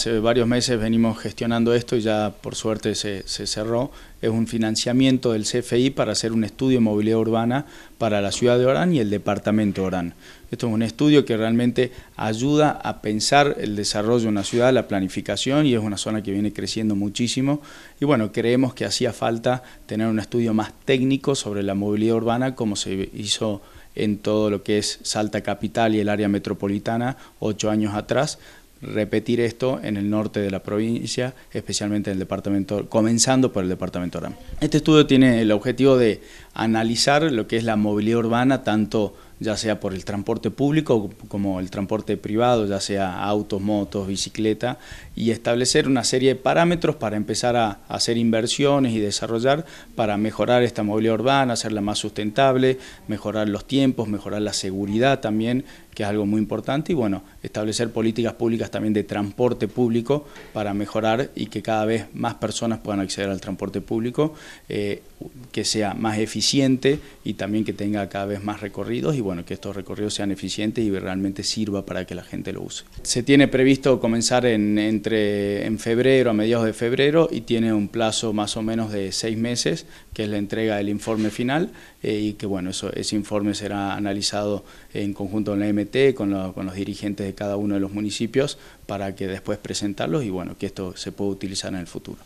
Hace varios meses venimos gestionando esto y ya por suerte se, cerró. Es un financiamiento del CFI para hacer un estudio de movilidad urbana para la ciudad de Orán y el departamento de Orán. Esto es un estudio que realmente ayuda a pensar el desarrollo de una ciudad, la planificación y es una zona que viene creciendo muchísimo. Y bueno, creemos que hacía falta tener un estudio más técnico sobre la movilidad urbana como se hizo en todo lo que es Salta Capital y el área metropolitana ocho años atrás repetir esto en el norte de la provincia, especialmente en el departamento, comenzando por el departamento Orán. Este estudio tiene el objetivo de analizar lo que es la movilidad urbana, tanto ya sea por el transporte público como el transporte privado, ya sea autos, motos, bicicleta, y establecer una serie de parámetros para empezar a hacer inversiones y desarrollar para mejorar esta movilidad urbana, hacerla más sustentable, mejorar los tiempos, mejorar la seguridad también, que es algo muy importante, y bueno, establecer políticas públicas también de transporte público para mejorar y que cada vez más personas puedan acceder al transporte público, eh, que sea más eficiente y también que tenga cada vez más recorridos y que estos recorridos sean eficientes y realmente sirva para que la gente lo use. Se tiene previsto comenzar en, entre, en febrero, a mediados de febrero, y tiene un plazo más o menos de seis meses, que es la entrega del informe final, eh, y que bueno, ese informe será analizado en conjunto con la MT, con, con los dirigentes de cada uno de los municipios, para que después presentarlos y bueno, que esto se pueda utilizar en el futuro.